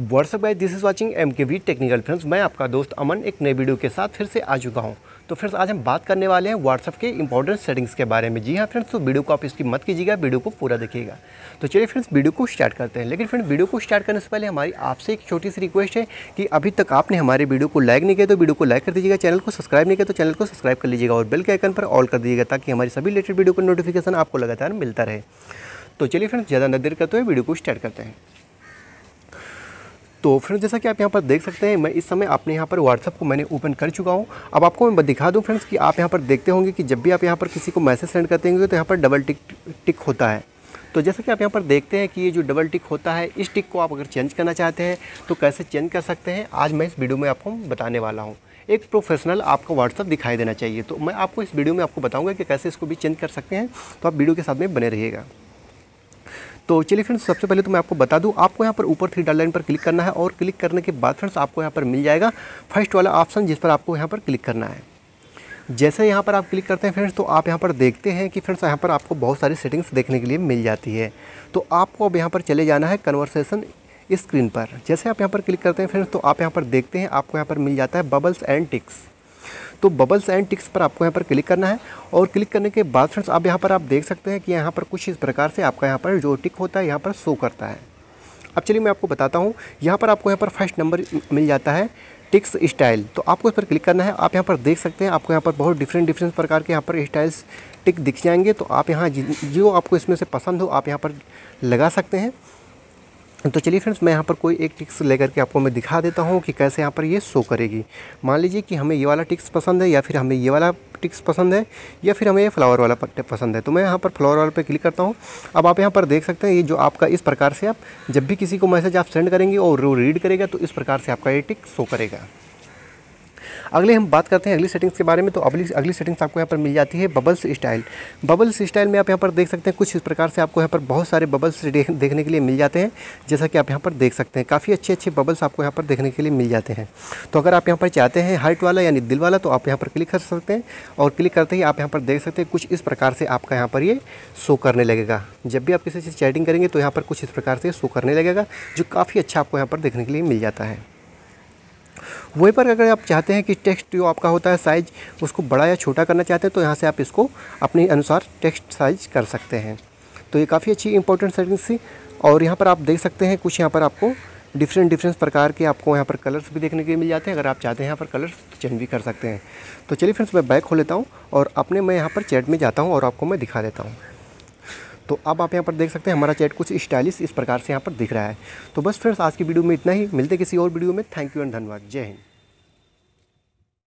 WhatsApp guys this is watching M K V technical friends मैं आपका दोस्त अमन एक नई वीडियो के साथ फिर से आ चुका हूँ तो फ्रेंड्स आज हम बात करने वाले हैं व्हाट्सअप के इंपॉर्टेंट सेटिंग्स के बारे में जी हाँ फ्रेंड्स तो वीडियो को आप इसकी मत कीजिएगा वीडियो को पूरा देखिएगा तो चलिए फ्रेंड्स वीडियो को स्टार्ट करते हैं लेकिन फ्रेंड वीडियो को स्टार्ट करने से पहले हमारी आपसे एक छोटी सी रिक्वेस्ट है कि अभी तक आपने हमारे वीडियो को लाइक नहीं किया तो वीडियो को लाइक कर दीजिएगा चैनल को सब्सक्राइब नहीं किया तो चैनल को सब्सक्राइब कर लीजिएगा और बेल के आइकन पर ऑल कर दीजिएगा ताकि हमारी सभी लेटेड वीडियो का नोटिफिकेशन आपको लगातार मिलता रहे तो चलिए फ्रेंड्स ज़्यादा न देर करते हुए वीडियो को स्टार्ट करते हैं तो फ्रेंड्स जैसा कि आप यहाँ पर देख सकते हैं मैं इस समय अपने यहाँ पर व्हाट्सअप को मैंने ओपन कर चुका हूँ अब आपको मैं दिखा दूँ फ्रेंड्स कि आप यहाँ पर देखते होंगे कि जब भी आप यहाँ पर किसी को मैसेज सेंड करते होंगे तो यहाँ पर डबल टिक टिक होता है तो जैसा कि आप यहाँ पर देखते हैं कि ये जो डबल टिक होता है इस टिक को आप अगर चेंज करना चाहते हैं तो कैसे चेंज कर सकते हैं आज मैं इस वीडियो में आपको बताने वाला हूँ एक प्रोफेशनल आपको व्हाट्सअप दिखाई देना चाहिए तो मैं आपको इस वीडियो में आपको बताऊँगा कि कैसे इसको भी चेंज कर सकते हैं तो आप वीडियो के साथ में बने रहिएगा तो चलिए फ्रेंड्स सबसे पहले तो मैं आपको बता दूं आपको यहाँ पर ऊपर थ्री डॉट लाइन पर क्लिक करना है और क्लिक करने के बाद फ्रेंड्स आपको यहाँ पर मिल जाएगा फर्स्ट वाला ऑप्शन जिस पर आपको यहाँ पर क्लिक करना है जैसे यहाँ पर आप क्लिक करते हैं फ्रेंड्स तो आप यहाँ पर देखते हैं कि फ्रेंड्स यहाँ पर आपको बहुत सारी सेटिंग्स देखने के लिए मिल जाती है तो आपको अब यहाँ पर चले जाना है कन्वर्सेशन स्क्रीन पर जैसे आप यहाँ पर क्लिक करते हैं फ्रेंड्स तो आप यहाँ पर देखते हैं आपको यहाँ पर मिल जाता है बबल्स एंड टिक्स तो बबल्स एंड टिक्स पर आपको यहाँ पर क्लिक करना है और क्लिक करने के बाद फ्रेंड्स आप यहाँ पर आप देख सकते हैं कि यहाँ पर कुछ इस प्रकार से आपका यहाँ पर जो टिक होता है यहाँ पर शो करता है अब चलिए मैं आपको बताता हूँ यहाँ पर आपको यहाँ पर फर्स्ट नंबर मिल जाता है टिक्स स्टाइल तो आपको इस पर क्लिक करना है आप यहाँ पर देख सकते हैं आपको यहाँ पर बहुत डिफरेंट डिफरेंट प्रकार के यहाँ पर स्टाइल्स टिक दिख जाएंगे तो आप यहाँ जो आपको इसमें से पसंद हो आप यहाँ पर लगा सकते हैं तो चलिए फ्रेंड्स मैं यहाँ पर कोई एक टिक्स लेकर के आपको मैं दिखा देता हूँ कि कैसे यहाँ पर ये शो करेगी मान लीजिए कि हमें ये वाला टिक्स पसंद है या फिर हमें ये वाला टिक्स पसंद है या फिर हमें ये फ्लावर वाला पसंद है तो मैं यहाँ पर फ्लावर वाला पर क्लिक करता हूँ अब आप यहाँ पर देख सकते हैं ये जो आपका इस प्रकार से आप जब भी किसी को मैसेज आप सेंड करेंगे और वो रीड करेगा तो इस प्रकार से आपका ये टिक्स शो करेगा अगले हम बात करते हैं अगली सेटिंग्स के बारे में तो अगली अगली सेटिंग्स आपको यहाँ पर मिल जाती है बबल्स स्टाइल बबल्स स्टाइल में आप यहाँ पर देख सकते हैं कुछ इस प्रकार से आपको यहाँ पर बहुत सारे बबल्स देखने के लिए मिल जाते हैं जैसा कि आप यहाँ पर देख सकते हैं काफ़ी अच्छे अच्छे बबल्स आपको यहाँ पर देखने के लिए मिल जाते हैं तो अगर आप यहाँ पर चाहते हैं हाइट वाला यानी दिल वाला तो आप यहाँ पर क्लिक कर सकते हैं और क्लिक करते ही आप यहाँ पर देख सकते हैं कुछ इस प्रकार से आपका यहाँ पर ये शो करने लगेगा जब भी आप किसी से चैटिंग करेंगे तो यहाँ पर कुछ इस प्रकार से शो करने लगेगा जो काफ़ी अच्छा आपको यहाँ पर देखने के लिए मिल जाता है वहीं पर अगर आप चाहते हैं कि टेक्स्ट जो आपका होता है साइज उसको बड़ा या छोटा करना चाहते हैं तो यहाँ से आप इसको अपने अनुसार टेक्स्ट साइज कर सकते हैं तो ये काफ़ी अच्छी इंपॉर्टेंट सेटिंग्स थी और यहाँ पर आप देख सकते हैं कुछ यहाँ पर आपको डिफरेंट डिफरेंट प्रकार के आपको यहाँ पर कलर्स भी देखने के लिए मिल जाते हैं अगर आप चाहते हैं यहाँ पर कलर्स तो चेंज भी कर सकते हैं तो चलिए फ्रेंड्स मैं बैक खोल लेता हूँ और अपने मैं यहाँ पर चैट में जाता हूँ और आपको मैं दिखा देता हूँ तो अब आप यहाँ पर देख सकते हैं हमारा चैट कुछ स्टाइलिश इस प्रकार से यहाँ पर दिख रहा है तो बस फ्रेंड्स आज की वीडियो में इतना ही मिलते किसी और वीडियो में थैंक यू एंड धन्यवाद जय हिंद